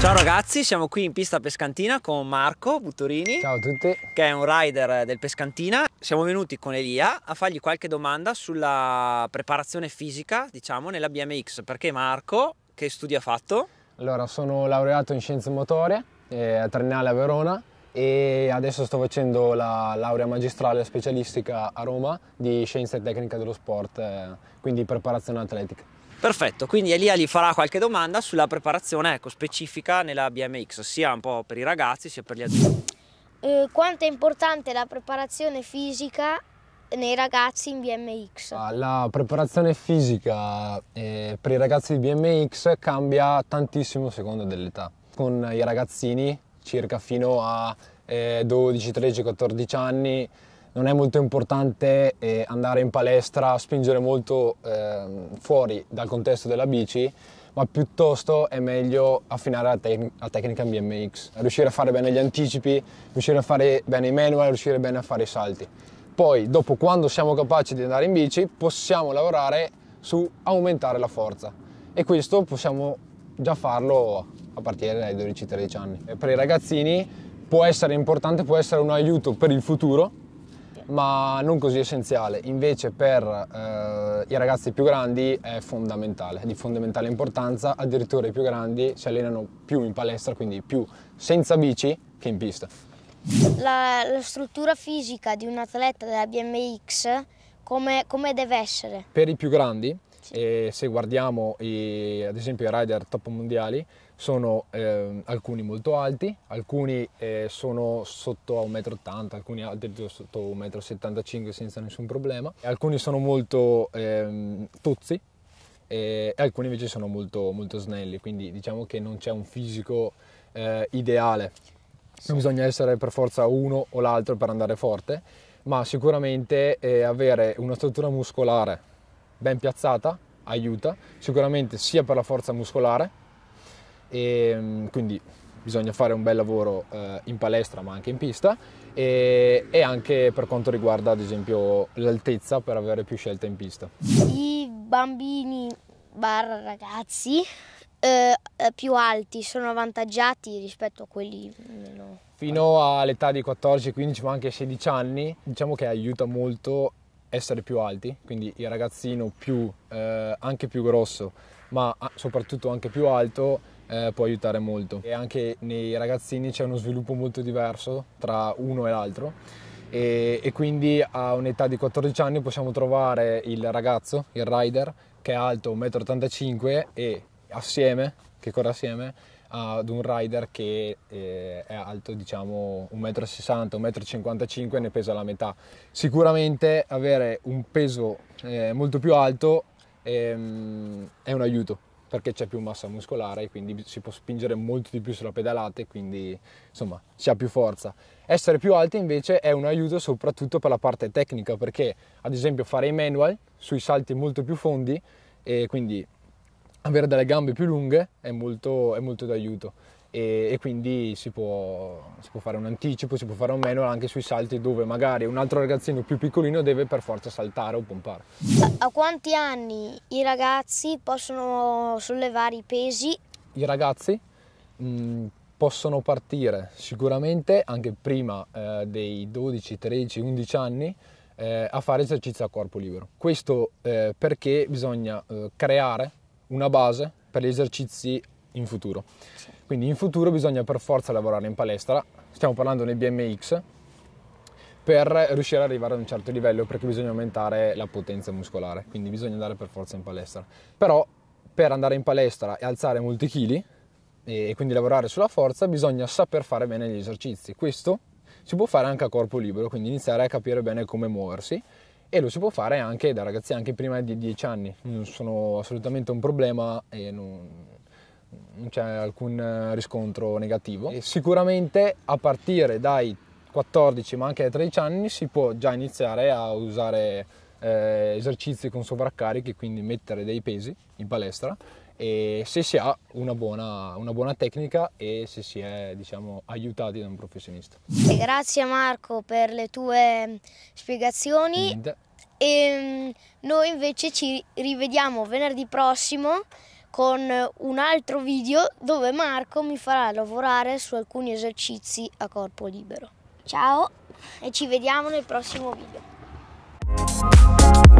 Ciao ragazzi, siamo qui in pista Pescantina con Marco Buttorini. Ciao a tutti. Che è un rider del Pescantina. Siamo venuti con Elia a fargli qualche domanda sulla preparazione fisica, diciamo, nella BMX. Perché Marco, che studi ha fatto? Allora, sono laureato in scienze motorie eh, a Triennale a Verona e adesso sto facendo la laurea magistrale specialistica a Roma di scienze tecniche dello sport, eh, quindi preparazione atletica. Perfetto, quindi Elia gli farà qualche domanda sulla preparazione ecco, specifica nella BMX, sia un po' per i ragazzi sia per gli adulti. Eh, quanto è importante la preparazione fisica nei ragazzi in BMX? Ah, la preparazione fisica eh, per i ragazzi di BMX cambia tantissimo secondo seconda dell'età. Con i ragazzini circa fino a 12, 13, 14 anni non è molto importante eh, andare in palestra, spingere molto eh, fuori dal contesto della bici, ma piuttosto è meglio affinare la, tec la, tecnica BMX, riuscire a fare bene gli anticipi, riuscire a fare bene i manual, riuscire bene a fare i salti. Poi, dopo, quando siamo capaci di andare in bici, possiamo lavorare su aumentare la forza e questo possiamo già farlo a partire dai 12-13 anni. E per i ragazzini può essere importante, può essere un aiuto per il futuro ma non così essenziale, invece per eh, i ragazzi più grandi è fondamentale, è di fondamentale importanza, addirittura i più grandi si allenano più in palestra, quindi più senza bici che in pista. La, la struttura fisica di un atleta della BMX come, come deve essere? Per i più grandi e se guardiamo i, ad esempio i rider top mondiali sono eh, alcuni molto alti, alcuni eh, sono sotto a 1,80 m, alcuni altri sotto 1,75 m senza nessun problema, alcuni sono molto eh, tozzi e alcuni invece sono molto, molto snelli, quindi diciamo che non c'è un fisico eh, ideale, non bisogna essere per forza uno o l'altro per andare forte, ma sicuramente eh, avere una struttura muscolare ben piazzata aiuta sicuramente sia per la forza muscolare e ehm, quindi bisogna fare un bel lavoro eh, in palestra ma anche in pista e, e, anche per quanto riguarda ad esempio l'altezza per avere più scelta in pista. I bambini barra ragazzi eh, eh, più alti sono avvantaggiati rispetto a quelli meno... Fino all'età di 14-15 ma anche 16 anni diciamo che aiuta molto essere più alti, quindi il ragazzino più, eh, anche più grosso, ma soprattutto anche più alto, eh, può aiutare molto. E anche nei ragazzini c'è uno sviluppo molto diverso tra uno e l'altro. E, e, quindi a un'età di 14 anni possiamo trovare il ragazzo, il rider, che è alto 1,85 m e assieme, che corre assieme, ad un rider che eh, è alto diciamo 1,60 m, 1,55 m ne pesa la metà. Sicuramente avere un peso eh, molto più alto ehm, è un aiuto perché c'è più massa muscolare e quindi si può spingere molto di più sulla pedalata e quindi insomma si ha più forza. Essere più alti invece è un aiuto soprattutto per la parte tecnica perché ad esempio fare i manual sui salti molto più fondi e quindi avere delle gambe più lunghe è molto, è molto d'aiuto e, e quindi si può, si può, fare un anticipo, si può fare un meno anche sui salti dove magari un altro ragazzino più piccolino deve per forza saltare o pompare. A quanti anni i ragazzi possono sollevare i pesi? I ragazzi mh, mm, possono partire sicuramente anche prima eh, dei 12, 13, 11 anni eh, a fare esercizi a corpo libero. Questo eh, perché bisogna eh, creare una base per gli esercizi in futuro. Quindi in futuro bisogna per forza lavorare in palestra, stiamo parlando nei BMX, per riuscire ad arrivare ad un certo livello perché bisogna aumentare la potenza muscolare, quindi bisogna andare per forza in palestra. Però per andare in palestra e alzare molti chili e quindi lavorare sulla forza bisogna saper fare bene gli esercizi. Questo si può fare anche a corpo libero, quindi iniziare a capire bene come muoversi e lo si può fare anche da ragazzi anche prima di 10 anni, non sono assolutamente un problema e non, non c'è alcun eh, riscontro negativo. E sicuramente a partire dai 14 ma anche dai 13 anni si può già iniziare a usare eh, esercizi con sovraccarichi, quindi mettere dei pesi in palestra e se si ha una buona, una buona tecnica e se si è diciamo, aiutati da un professionista. Grazie Marco per le tue spiegazioni. Niente. E ehm, noi invece ci rivediamo venerdì prossimo con un altro video dove Marco mi farà lavorare su alcuni esercizi a corpo libero. Ciao e ci vediamo nel prossimo video. Thank you